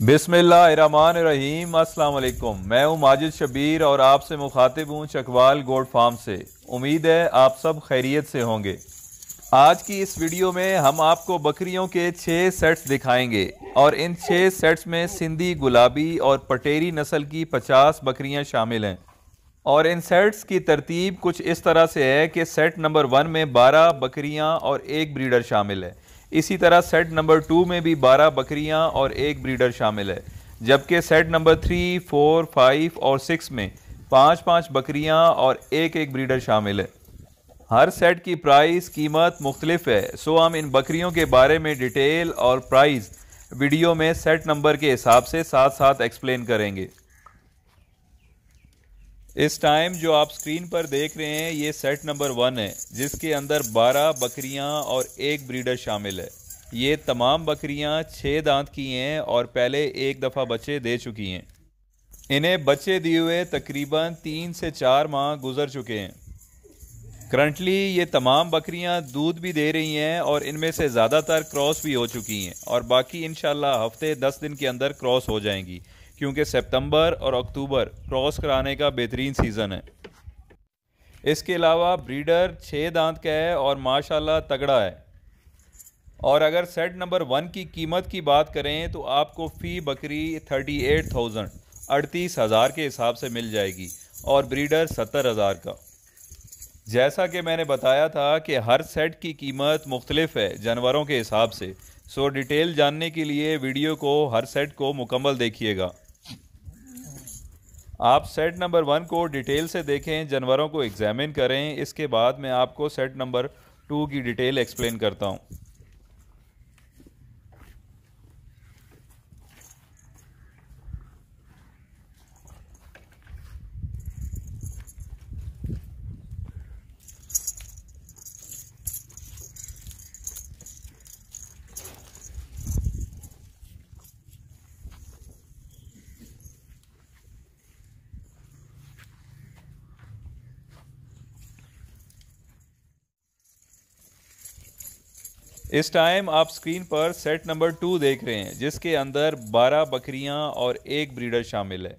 अस्सलाम वालेकुम मैं हूं माजिद शबीर और आपसे मुखातिब हूं चकवाल गोड फार्म से उम्मीद है आप सब खैरियत से होंगे आज की इस वीडियो में हम आपको बकरियों के छः सेट्स दिखाएंगे और इन छः सेट्स में सिंधी गुलाबी और पटेरी नस्ल की 50 बकरियां शामिल हैं और इन सेट्स की तरतीब कुछ इस तरह से है कि सेट नंबर वन में बारह बकरियाँ और एक ब्रीडर शामिल है इसी तरह सेट नंबर टू में भी बारह बकरियाँ और एक ब्रीडर शामिल है जबकि set number three four five और सिक्स में पाँच पाँच बकरियाँ और एक एक ब्रीडर शामिल है हर सेट की प्राइस कीमत मुख्तलिफ है सो हम इन बकरियों के बारे में डिटेल और प्राइस वीडियो में सेट नंबर के हिसाब से साथ साथ एक्सप्लेन करेंगे इस टाइम जो आप स्क्रीन पर देख रहे हैं ये सेट नंबर वन है जिसके अंदर 12 बकरियां और एक ब्रीडर शामिल है ये तमाम बकरियां छः दांत की हैं और पहले एक दफ़ा बच्चे दे चुकी हैं इन्हें बच्चे दिए हुए तकरीबन तीन से चार माह गुजर चुके हैं करंटली ये तमाम बकरियां दूध भी दे रही हैं और इनमें से ज़्यादातर क्रॉस भी हो चुकी हैं और बाकी इन हफ्ते दस दिन के अंदर क्रॉस हो जाएंगी क्योंकि सितंबर और अक्टूबर क्रॉस कराने का बेहतरीन सीज़न है इसके अलावा ब्रीडर छः दांत का है और माशाल्लाह तगड़ा है और अगर सेट नंबर वन की कीमत की बात करें तो आपको फ़ी बकरी थर्टी एट थाउजेंड अड़तीस हज़ार के हिसाब से मिल जाएगी और ब्रीडर सत्तर हज़ार का जैसा कि मैंने बताया था कि हर सेट की कीमत मुख्तलिफ है जानवरों के हिसाब से सो डिटेल जानने के लिए वीडियो को हर सेट को मुकम्मल देखिएगा आप सेट नंबर वन को डिटेल से देखें जानवरों को एग्जामिन करें इसके बाद मैं आपको सेट नंबर टू की डिटेल एक्सप्लेन करता हूँ इस टाइम आप स्क्रीन पर सेट नंबर टू देख रहे हैं जिसके अंदर 12 बकरियां और एक ब्रीडर शामिल है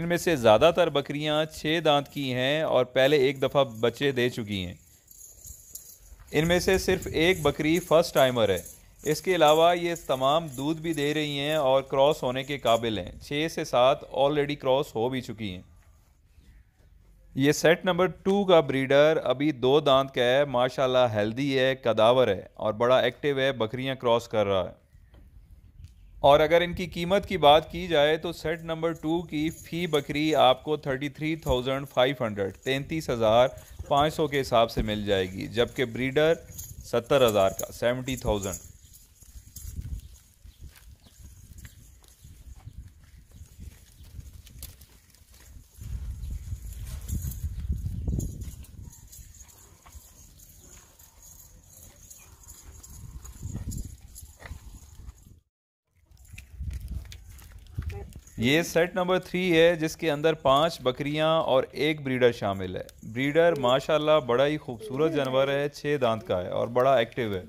इनमें से ज़्यादातर बकरियां छः दांत की हैं और पहले एक दफ़ा बच्चे दे चुकी हैं इनमें से सिर्फ एक बकरी फर्स्ट टाइमर है इसके अलावा ये तमाम दूध भी दे रही हैं और क्रॉस होने के काबिल हैं छः से सात ऑलरेडी क्रॉस हो भी चुकी हैं ये सेट नंबर टू का ब्रीडर अभी दो दांत का है माशाल्लाह हेल्दी है कदावर है और बड़ा एक्टिव है बकरियां क्रॉस कर रहा है और अगर इनकी कीमत की बात की जाए तो सेट नंबर टू की फ़ी बकरी आपको thirty three thousand five hundred तैंतीस हज़ार पाँच सौ के हिसाब से मिल जाएगी जबकि ब्रीडर सत्तर हज़ार का सेवेंटी थाउजेंड ये सेट नंबर थ्री है जिसके अंदर पांच बकरियां और एक ब्रीडर शामिल है ब्रीडर माशाल्लाह बड़ा ही खूबसूरत जानवर है छः दांत का है और बड़ा एक्टिव है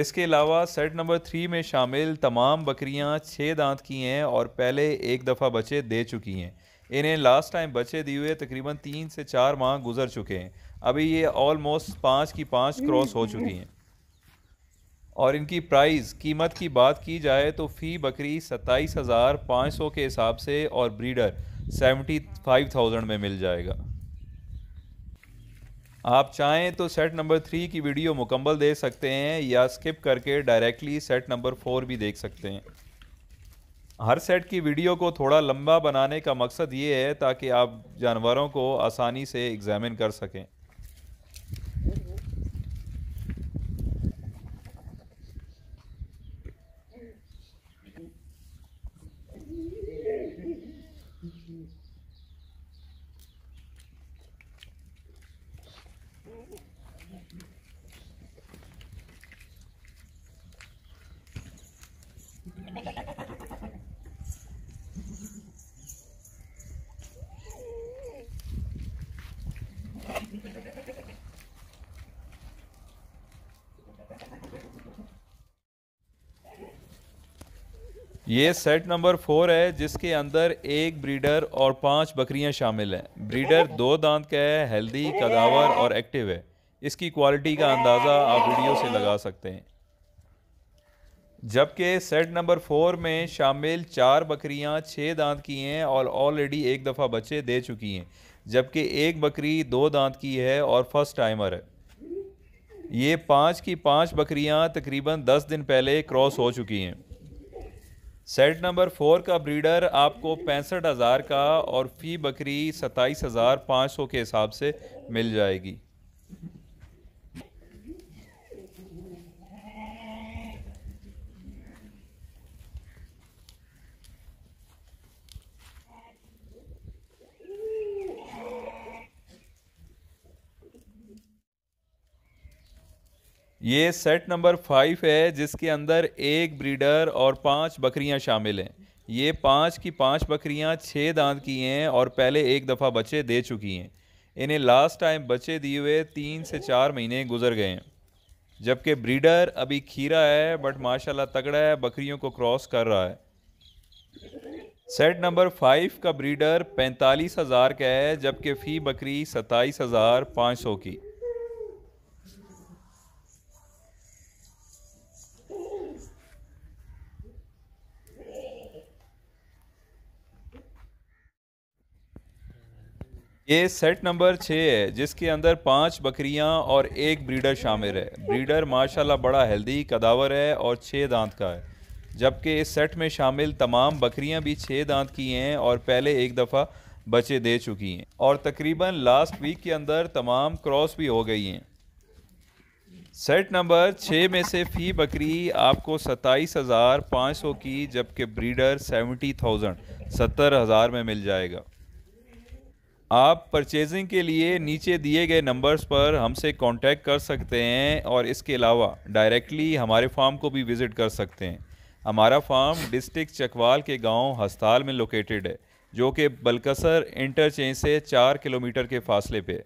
इसके अलावा सेट नंबर थ्री में शामिल तमाम बकरियां छः दांत की हैं और पहले एक दफ़ा बच्चे दे चुकी हैं इन्हें लास्ट टाइम बच्चे दिए हुए तकरीबन तीन से चार माह गुजर चुके हैं अभी ये ऑलमोस्ट पाँच की पाँच क्रॉस हो चुकी हैं और इनकी प्राइस कीमत की बात की जाए तो फ़ी बकरी सत्ताईस हज़ार पाँच सौ के हिसाब से और ब्रीडर सेवेंटी फाइव थाउजेंड में मिल जाएगा आप चाहें तो सेट नंबर थ्री की वीडियो मुकम्मल देख सकते हैं या स्किप करके डायरेक्टली सेट नंबर फोर भी देख सकते हैं हर सेट की वीडियो को थोड़ा लंबा बनाने का मकसद ये है ताकि आप जानवरों को आसानी से एग्ज़ामिन कर सकें ये सेट नंबर फोर है जिसके अंदर एक ब्रीडर और पांच बकरियां शामिल हैं ब्रीडर दो दांत का है हेल्दी कदावर और एक्टिव है इसकी क्वालिटी का अंदाज़ा आप वीडियो से लगा सकते हैं जबकि सेट नंबर फोर में शामिल चार बकरियां छः दांत की हैं और ऑलरेडी एक दफ़ा बच्चे दे चुकी हैं जबकि एक बकरी दो दांत की है और फर्स्ट टाइमर है ये पाँच की पाँच बकरियाँ तकरीबन दस दिन पहले क्रॉस हो चुकी हैं सेट नंबर फोर का ब्रीडर आपको पैंसठ हज़ार का और फ़ी बकरी सत्ताईस हज़ार पाँच सौ के हिसाब से मिल जाएगी ये सेट नंबर फाइव है जिसके अंदर एक ब्रीडर और पांच बकरियां शामिल हैं ये पांच की पांच बकरियां छः दांत की हैं और पहले एक दफ़ा बच्चे दे चुकी हैं इन्हें लास्ट टाइम बच्चे दिए हुए तीन से चार महीने गुजर गए हैं जबकि ब्रीडर अभी खीरा है बट माशाल्लाह तगड़ा है बकरियों को क्रॉस कर रहा है सेट नंबर फाइव का ब्रीडर पैंतालीस हज़ार का है जबकि फ़ी बकरी सत्ताईस हज़ार पाँच सौ की ये सेट नंबर छः है जिसके अंदर पांच बकरियां और एक ब्रीडर शामिल है ब्रीडर माशाल्लाह बड़ा हेल्दी कदावर है और छः दांत का है जबकि इस सेट में शामिल तमाम बकरियां भी छः दांत की हैं और पहले एक दफ़ा बचे दे चुकी हैं और तकरीबन लास्ट वीक के अंदर तमाम क्रॉस भी हो गई हैं सेट नंबर छः में से फ़ी बकरी आपको सत्ताईस हज़ार पाँच सौ की जबकि ब्रीडर सेवेंटी थाउजेंड सत्तर हज़ार में मिल जाएगा आप परचेजिंग के लिए नीचे दिए गए नंबर्स पर हमसे कांटेक्ट कर सकते हैं और इसके अलावा डायरेक्टली हमारे फार्म को भी विज़िट कर सकते हैं हमारा फार्म डिस्ट्रिक्ट चकवाल के गांव हस्ताल में लोकेटेड है जो कि बलकसर इंटरचेंज से चार किलोमीटर के फासले पे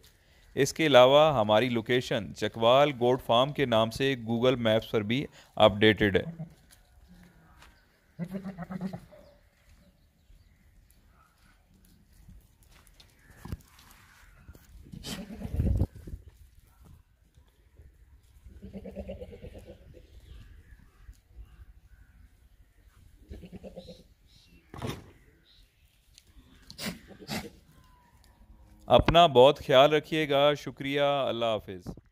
इसके अलावा हमारी लोकेशन चकवाल गोड फार्म के नाम से गूगल मैप्स पर भी अपडेटेड है अपना बहुत ख्याल रखिएगा शुक्रिया अल्लाह हाफिज़